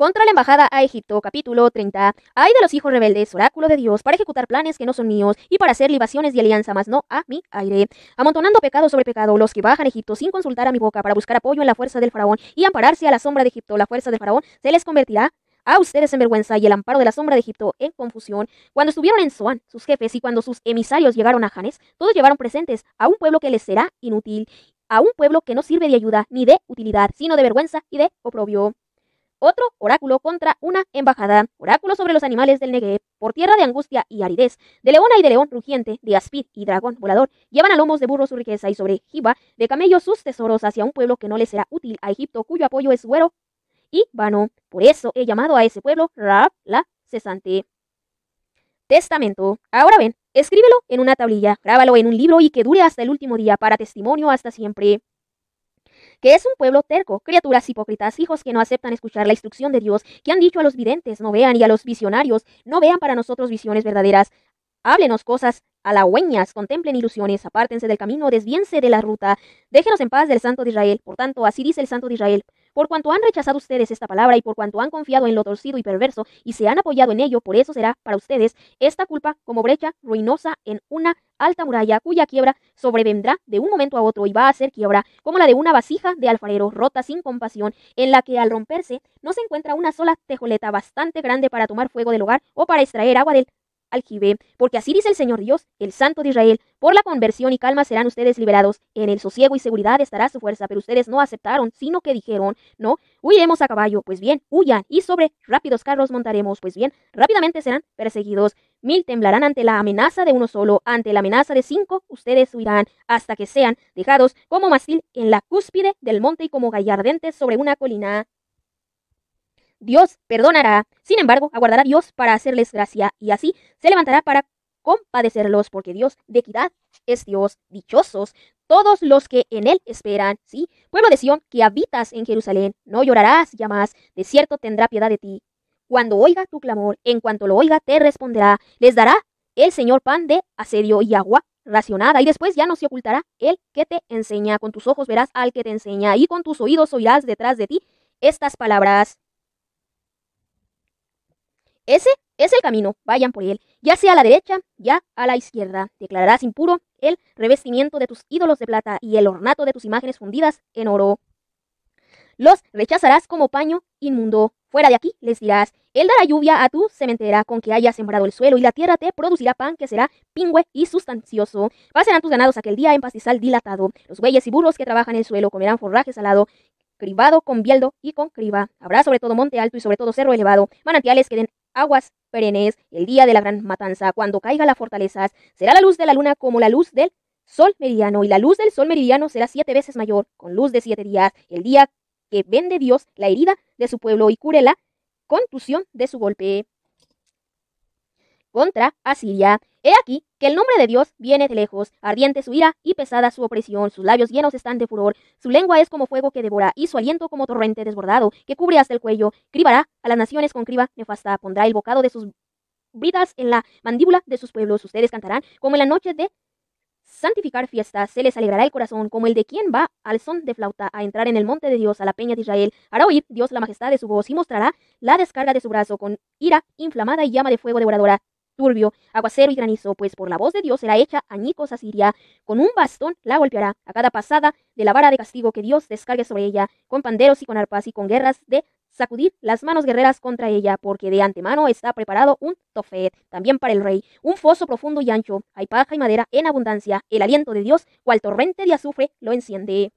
contra la embajada a Egipto, capítulo 30. Hay de los hijos rebeldes, oráculo de Dios, para ejecutar planes que no son míos y para hacer libaciones de alianza, mas no a mi aire. Amontonando pecado sobre pecado, los que bajan a Egipto sin consultar a mi boca para buscar apoyo en la fuerza del faraón y ampararse a la sombra de Egipto, la fuerza del faraón se les convertirá a ustedes en vergüenza y el amparo de la sombra de Egipto en confusión. Cuando estuvieron en Zoan sus jefes, y cuando sus emisarios llegaron a Janes, todos llevaron presentes a un pueblo que les será inútil, a un pueblo que no sirve de ayuda ni de utilidad, sino de vergüenza y de oprobio. Otro oráculo contra una embajada. Oráculo sobre los animales del Negev, por tierra de angustia y aridez, de leona y de león rugiente, de aspid y dragón volador. Llevan a lomos de burro su riqueza y sobre jiba de camellos sus tesoros hacia un pueblo que no le será útil a Egipto, cuyo apoyo es suero y vano. Por eso he llamado a ese pueblo Rab la cesante. Testamento. Ahora ven, escríbelo en una tablilla, grábalo en un libro y que dure hasta el último día para testimonio hasta siempre que es un pueblo terco, criaturas hipócritas, hijos que no aceptan escuchar la instrucción de Dios, que han dicho a los videntes, no vean, y a los visionarios, no vean para nosotros visiones verdaderas. Háblenos cosas halagüeñas, contemplen ilusiones, apártense del camino, desviense de la ruta, déjenos en paz del Santo de Israel. Por tanto, así dice el Santo de Israel. Por cuanto han rechazado ustedes esta palabra y por cuanto han confiado en lo torcido y perverso y se han apoyado en ello, por eso será para ustedes esta culpa como brecha ruinosa en una alta muralla cuya quiebra sobrevendrá de un momento a otro y va a ser quiebra como la de una vasija de alfarero rota sin compasión, en la que al romperse no se encuentra una sola tejoleta bastante grande para tomar fuego del hogar o para extraer agua del aljibe, porque así dice el Señor Dios, el Santo de Israel, por la conversión y calma serán ustedes liberados, en el sosiego y seguridad estará su fuerza, pero ustedes no aceptaron, sino que dijeron, no, huiremos a caballo, pues bien, huyan, y sobre rápidos carros montaremos, pues bien, rápidamente serán perseguidos. Mil temblarán ante la amenaza de uno solo, ante la amenaza de cinco, ustedes huirán hasta que sean dejados como mastil en la cúspide del monte y como gallardentes sobre una colina. Dios perdonará, sin embargo, aguardará Dios para hacerles gracia y así se levantará para compadecerlos, porque Dios de equidad es Dios. Dichosos todos los que en él esperan, sí, pueblo de Sión, que habitas en Jerusalén, no llorarás ya más, de cierto tendrá piedad de ti. Cuando oiga tu clamor, en cuanto lo oiga, te responderá. Les dará el Señor pan de asedio y agua racionada, y después ya no se ocultará el que te enseña. Con tus ojos verás al que te enseña, y con tus oídos oirás detrás de ti estas palabras. Ese es el camino, vayan por él, ya sea a la derecha, ya a la izquierda. Declararás impuro el revestimiento de tus ídolos de plata y el ornato de tus imágenes fundidas en oro. Los rechazarás como paño inmundo. Fuera de aquí, les dirás, él dará lluvia a tu cementera con que hayas sembrado el suelo, y la tierra te producirá pan que será pingüe y sustancioso. Pasarán tus ganados aquel día en pastizal dilatado. Los bueyes y burros que trabajan el suelo comerán forraje salado, cribado con bieldo y con criba. Habrá sobre todo monte alto y sobre todo cerro elevado, manantiales que den aguas perennes el día de la gran matanza, cuando caiga la fortaleza, Será la luz de la luna como la luz del sol meridiano, y la luz del sol meridiano será siete veces mayor, con luz de siete días, el día que vende Dios la herida de su pueblo y cure la contusión de su golpe. Contra Asiria. He aquí que el nombre de Dios viene de lejos, ardiente su ira y pesada su opresión, sus labios llenos están de furor, su lengua es como fuego que devora y su aliento como torrente desbordado que cubre hasta el cuello, cribará a las naciones con criba nefasta, pondrá el bocado de sus bridas en la mandíbula de sus pueblos, ustedes cantarán como en la noche de santificar fiestas, se les alegrará el corazón, como el de quien va al son de flauta a entrar en el monte de Dios, a la peña de Israel. Hará oír Dios la majestad de su voz y mostrará la descarga de su brazo con ira inflamada y llama de fuego devoradora, turbio, aguacero y granizo, pues por la voz de Dios será hecha añicos a Siria. Con un bastón la golpeará a cada pasada de la vara de castigo que Dios descargue sobre ella, con panderos y con arpas y con guerras de sacudir las manos guerreras contra ella, porque de antemano está preparado un tofet, también para el rey, un foso profundo y ancho, hay paja y madera en abundancia, el aliento de Dios, cual torrente de azufre, lo enciende.